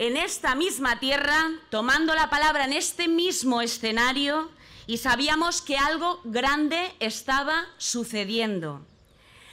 en esta misma tierra, tomando la palabra en este mismo escenario, y sabíamos que algo grande estaba sucediendo.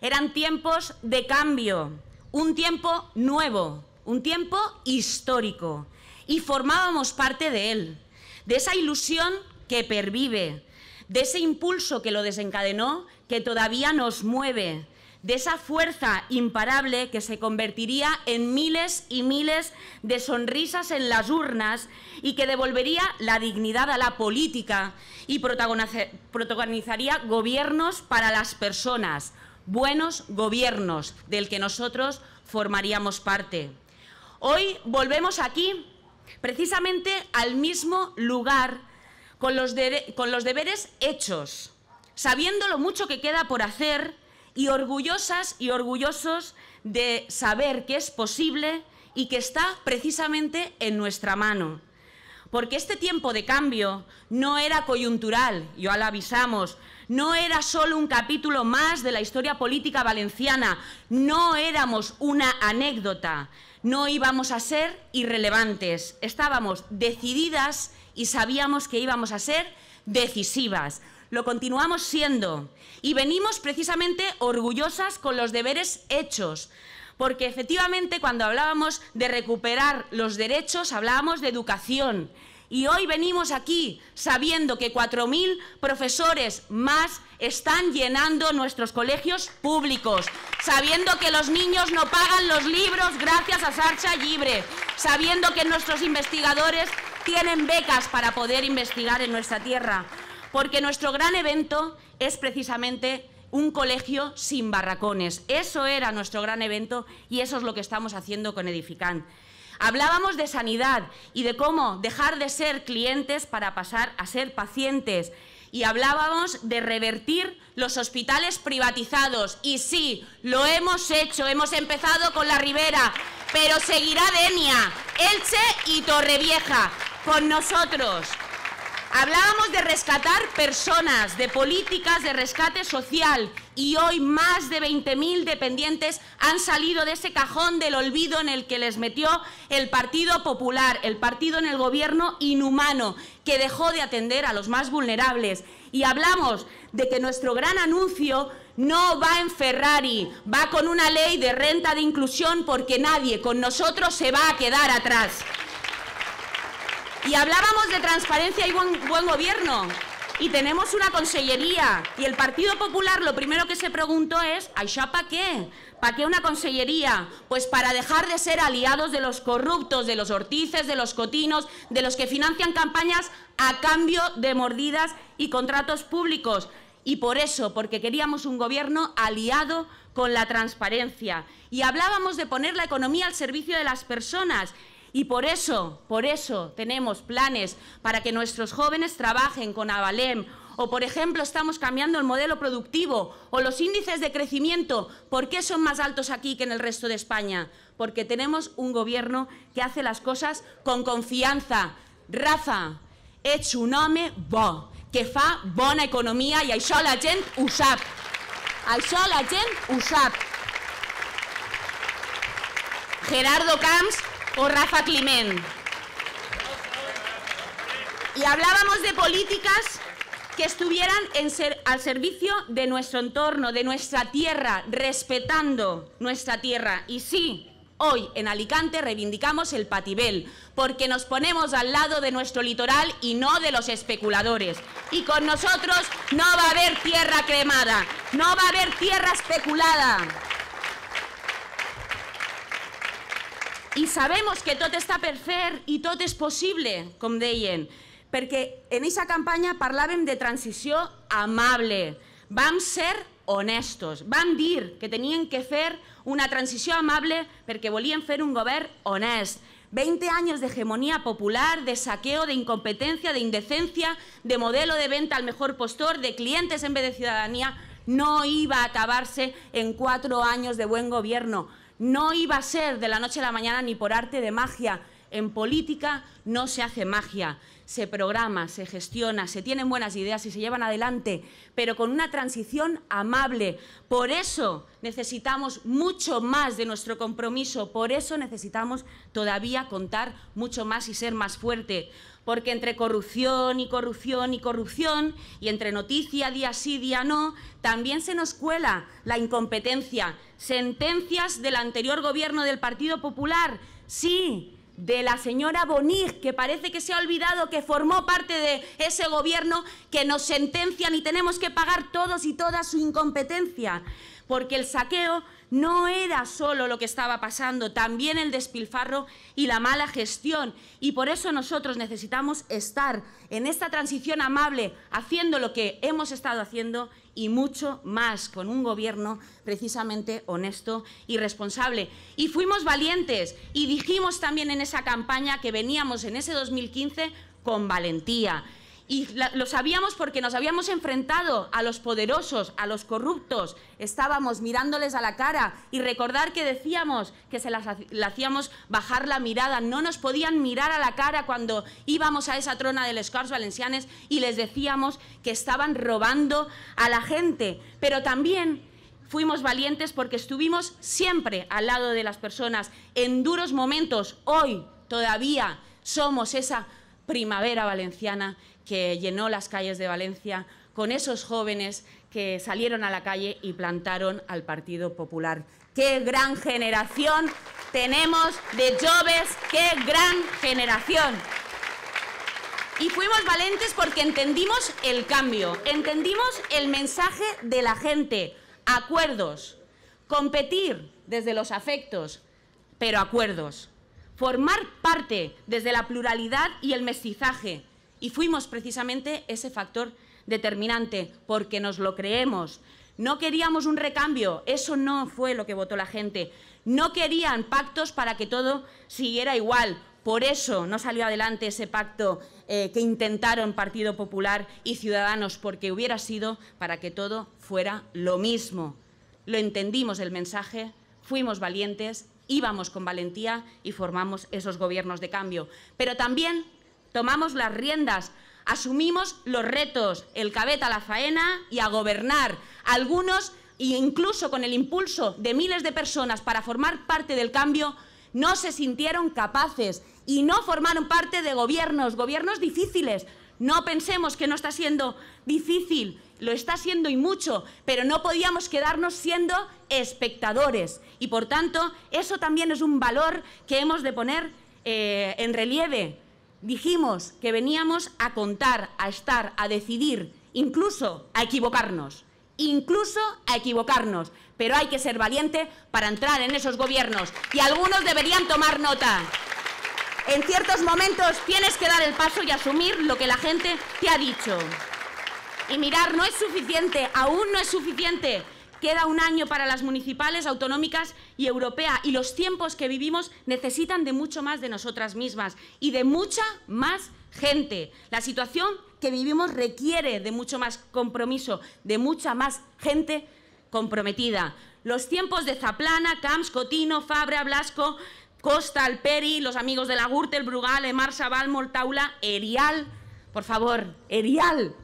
Eran tiempos de cambio, un tiempo nuevo, un tiempo histórico, y formábamos parte de él, de esa ilusión que pervive, de ese impulso que lo desencadenó, que todavía nos mueve, de esa fuerza imparable que se convertiría en miles y miles de sonrisas en las urnas y que devolvería la dignidad a la política y protagonizaría gobiernos para las personas, buenos gobiernos del que nosotros formaríamos parte. Hoy volvemos aquí, precisamente al mismo lugar, con los, con los deberes hechos, sabiendo lo mucho que queda por hacer y orgullosas y orgullosos de saber que es posible y que está precisamente en nuestra mano. Porque este tiempo de cambio no era coyuntural, ya lo avisamos, no era solo un capítulo más de la historia política valenciana, no éramos una anécdota, no íbamos a ser irrelevantes, estábamos decididas y sabíamos que íbamos a ser decisivas lo continuamos siendo y venimos precisamente orgullosas con los deberes hechos. Porque efectivamente cuando hablábamos de recuperar los derechos hablábamos de educación. Y hoy venimos aquí sabiendo que 4.000 profesores más están llenando nuestros colegios públicos, sabiendo que los niños no pagan los libros gracias a Sarcha Libre, sabiendo que nuestros investigadores tienen becas para poder investigar en nuestra tierra, porque nuestro gran evento es precisamente un colegio sin barracones. Eso era nuestro gran evento y eso es lo que estamos haciendo con Edificant. Hablábamos de sanidad y de cómo dejar de ser clientes para pasar a ser pacientes. Y hablábamos de revertir los hospitales privatizados. Y sí, lo hemos hecho. Hemos empezado con La Ribera, pero seguirá Denia, Elche y Torrevieja con nosotros. Hablábamos de rescatar personas, de políticas de rescate social y hoy más de 20.000 dependientes han salido de ese cajón del olvido en el que les metió el Partido Popular, el partido en el gobierno inhumano que dejó de atender a los más vulnerables. Y hablamos de que nuestro gran anuncio no va en Ferrari, va con una ley de renta de inclusión porque nadie con nosotros se va a quedar atrás. Y hablábamos de transparencia y buen, gobierno. Y tenemos una consellería. Y el Partido Popular lo primero que se preguntó es, ¿Aisha para qué? ¿Para qué una consellería? Pues para dejar de ser aliados de los corruptos, de los ortices, de los cotinos, de los que financian campañas a cambio de mordidas y contratos públicos. Y por eso, porque queríamos un gobierno aliado con la transparencia. Y hablábamos de poner la economía al servicio de las personas. Y por eso, por eso tenemos planes para que nuestros jóvenes trabajen con Avalem o, por ejemplo, estamos cambiando el modelo productivo o los índices de crecimiento. ¿Por qué son más altos aquí que en el resto de España? Porque tenemos un gobierno que hace las cosas con confianza. Raza, es un nombre bo, que fa bona economía y hay la gente usap. sabe. la gent Gerardo Camps o Rafa Climent. Y hablábamos de políticas que estuvieran al servicio de nuestro entorno, de nuestra tierra, respetando nuestra tierra. Y sí, hoy en Alicante reivindicamos el patibel, porque nos ponemos al lado de nuestro litoral y no de los especuladores. Y con nosotros no va a haber tierra cremada, no va a haber tierra especulada. Y sabemos que todo está per y y todo es posible, com deien, porque en esa campaña parlàvem de transición amable. a ser honestos, van dir que tenían que hacer una transición amable porque volían hacer un gobierno honesto. Veinte años de hegemonía popular, de saqueo, de incompetencia, de indecencia, de modelo de venta al mejor postor, de clientes en vez de ciudadanía, no iba a acabarse en cuatro años de buen gobierno. No iba a ser de la noche a la mañana ni por arte de magia. En política no se hace magia se programa, se gestiona, se tienen buenas ideas y se llevan adelante, pero con una transición amable. Por eso necesitamos mucho más de nuestro compromiso, por eso necesitamos todavía contar mucho más y ser más fuerte. Porque entre corrupción y corrupción y corrupción, y entre noticia día sí, día no, también se nos cuela la incompetencia. Sentencias del anterior gobierno del Partido Popular, sí, de la señora Bonig, que parece que se ha olvidado que formó parte de ese gobierno que nos sentencian y tenemos que pagar todos y todas su incompetencia. Porque el saqueo no era solo lo que estaba pasando, también el despilfarro y la mala gestión. Y por eso nosotros necesitamos estar en esta transición amable, haciendo lo que hemos estado haciendo y mucho más, con un gobierno precisamente honesto y responsable. Y fuimos valientes y dijimos también en esa campaña que veníamos en ese 2015 con valentía y lo sabíamos porque nos habíamos enfrentado a los poderosos, a los corruptos, estábamos mirándoles a la cara y recordar que decíamos que se las hacíamos bajar la mirada, no nos podían mirar a la cara cuando íbamos a esa trona de Scars Valencianes y les decíamos que estaban robando a la gente, pero también fuimos valientes porque estuvimos siempre al lado de las personas en duros momentos. Hoy todavía somos esa primavera valenciana que llenó las calles de Valencia con esos jóvenes que salieron a la calle y plantaron al Partido Popular. ¡Qué gran generación tenemos de jóvenes! ¡Qué gran generación! Y fuimos valientes porque entendimos el cambio, entendimos el mensaje de la gente, acuerdos, competir desde los afectos, pero acuerdos, formar parte desde la pluralidad y el mestizaje, y fuimos precisamente ese factor determinante, porque nos lo creemos. No queríamos un recambio, eso no fue lo que votó la gente. No querían pactos para que todo siguiera igual. Por eso no salió adelante ese pacto eh, que intentaron Partido Popular y Ciudadanos, porque hubiera sido para que todo fuera lo mismo. Lo entendimos el mensaje, fuimos valientes, íbamos con valentía y formamos esos gobiernos de cambio. Pero también tomamos las riendas, asumimos los retos, el cabeta a la faena y a gobernar. Algunos, incluso con el impulso de miles de personas para formar parte del cambio, no se sintieron capaces y no formaron parte de gobiernos, gobiernos difíciles. No pensemos que no está siendo difícil, lo está siendo y mucho, pero no podíamos quedarnos siendo espectadores. Y por tanto, eso también es un valor que hemos de poner eh, en relieve. Dijimos que veníamos a contar, a estar, a decidir, incluso a equivocarnos, incluso a equivocarnos, pero hay que ser valiente para entrar en esos gobiernos y algunos deberían tomar nota. En ciertos momentos tienes que dar el paso y asumir lo que la gente te ha dicho. Y mirar, no es suficiente, aún no es suficiente. Queda un año para las municipales, autonómicas y europea y los tiempos que vivimos necesitan de mucho más de nosotras mismas y de mucha más gente. La situación que vivimos requiere de mucho más compromiso, de mucha más gente comprometida. Los tiempos de Zaplana, Camps, Cotino, Fabra, Blasco, Costa, Alperi, los amigos de la Gürtel, Brugal, Emar, Sabal, Taula, Erial, por favor, Erial,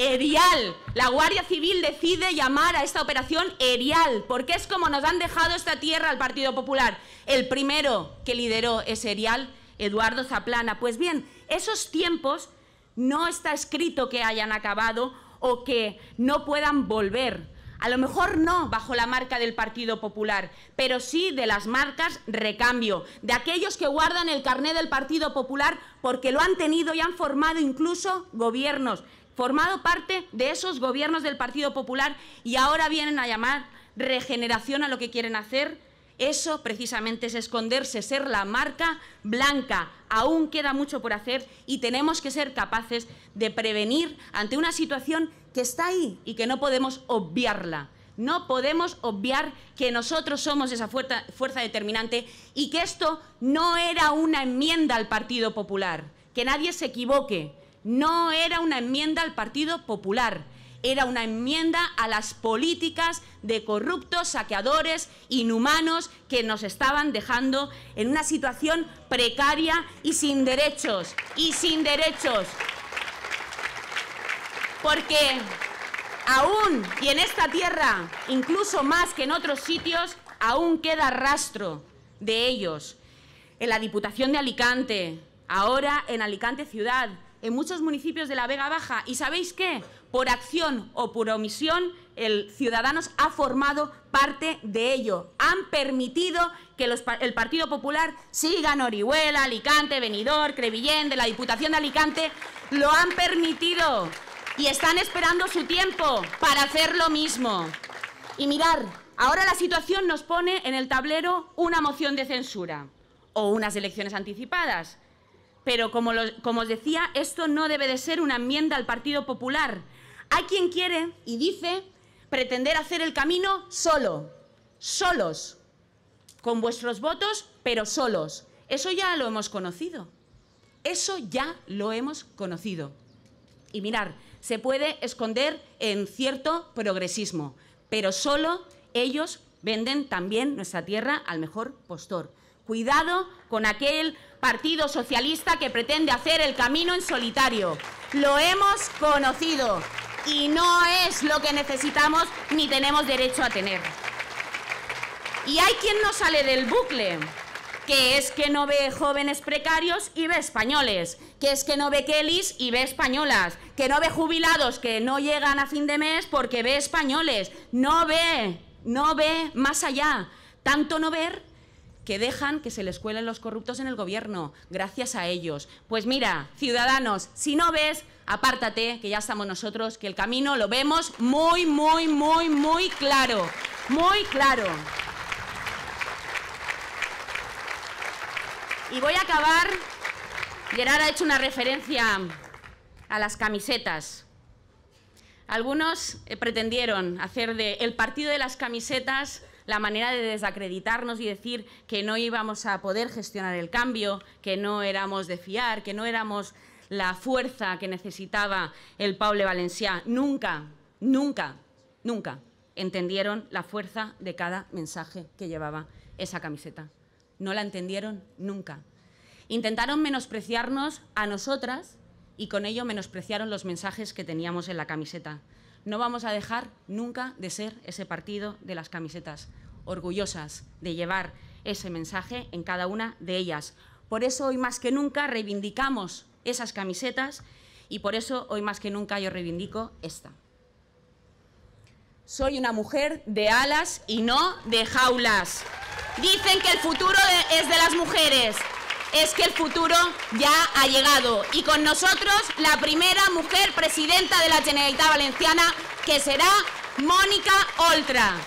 Erial. La Guardia Civil decide llamar a esta operación Erial, porque es como nos han dejado esta tierra al Partido Popular. El primero que lideró ese Erial, Eduardo Zaplana. Pues bien, esos tiempos no está escrito que hayan acabado o que no puedan volver. A lo mejor no bajo la marca del Partido Popular, pero sí de las marcas recambio, de aquellos que guardan el carné del Partido Popular porque lo han tenido y han formado incluso gobiernos, formado parte de esos gobiernos del Partido Popular y ahora vienen a llamar regeneración a lo que quieren hacer, eso precisamente es esconderse, ser la marca blanca. Aún queda mucho por hacer y tenemos que ser capaces de prevenir ante una situación que está ahí y que no podemos obviarla. No podemos obviar que nosotros somos esa fuerza, determinante y que esto no era una enmienda al Partido Popular. Que nadie se equivoque no era una enmienda al Partido Popular, era una enmienda a las políticas de corruptos, saqueadores, inhumanos que nos estaban dejando en una situación precaria y sin derechos, y sin derechos. Porque aún, y en esta tierra, incluso más que en otros sitios, aún queda rastro de ellos. En la Diputación de Alicante, ahora en Alicante Ciudad, en muchos municipios de la Vega Baja. ¿Y sabéis qué? Por acción o por omisión, el Ciudadanos ha formado parte de ello. Han permitido que el Partido Popular siga en Orihuela, Alicante, Benidorm, Crevillén, de la Diputación de Alicante. Lo han permitido y están esperando su tiempo para hacer lo mismo. Y mirar, ahora la situación nos pone en el tablero una moción de censura o unas elecciones anticipadas pero como, os decía, esto no debe de ser una enmienda al Partido Popular. Hay quien quiere y dice pretender hacer el camino solo, solos, con vuestros votos, pero solos. Eso ya lo hemos conocido. Eso ya lo hemos conocido. Y mirar, se puede esconder en cierto progresismo, pero solo ellos venden también nuestra tierra al mejor postor. Cuidado con aquel Partido Socialista que pretende hacer el camino en solitario. Lo hemos conocido y no es lo que necesitamos ni tenemos derecho a tener. Y hay quien no sale del bucle, que es que no ve jóvenes precarios y ve españoles, que es que no ve Kellys y ve españolas, que no ve jubilados que no llegan a fin de mes porque ve españoles, no ve, no ve más allá. Tanto no ver que dejan que se les cuelen los corruptos en el gobierno, gracias a ellos. Pues mira, ciudadanos, si no ves, apártate, que ya estamos nosotros, que el camino lo vemos muy, muy, muy, muy claro, muy claro. Y voy a acabar, Gerard ha hecho una referencia a las camisetas. Algunos eh, pretendieron hacer de el partido de las camisetas la manera de desacreditarnos y decir que no íbamos a poder gestionar el cambio, que no éramos de fiar, que no éramos la fuerza que necesitaba el Paule Valenciá. Nunca, nunca, nunca entendieron la fuerza de cada mensaje que llevaba esa camiseta. No la entendieron nunca. Intentaron menospreciarnos a nosotras y con ello menospreciaron los mensajes que teníamos en la camiseta. No vamos a dejar nunca de ser ese partido de las camisetas, orgullosas de llevar ese mensaje en cada una de ellas. Por eso hoy más que nunca reivindicamos esas camisetas y por eso hoy más que nunca yo reivindico esta. Soy una mujer de alas y no de jaulas. Dicen que el futuro e-, es de las mujeres es que el futuro ya ha llegado y con nosotros la primera mujer presidenta de la Generalitat Valenciana, que será Mónica Oltra.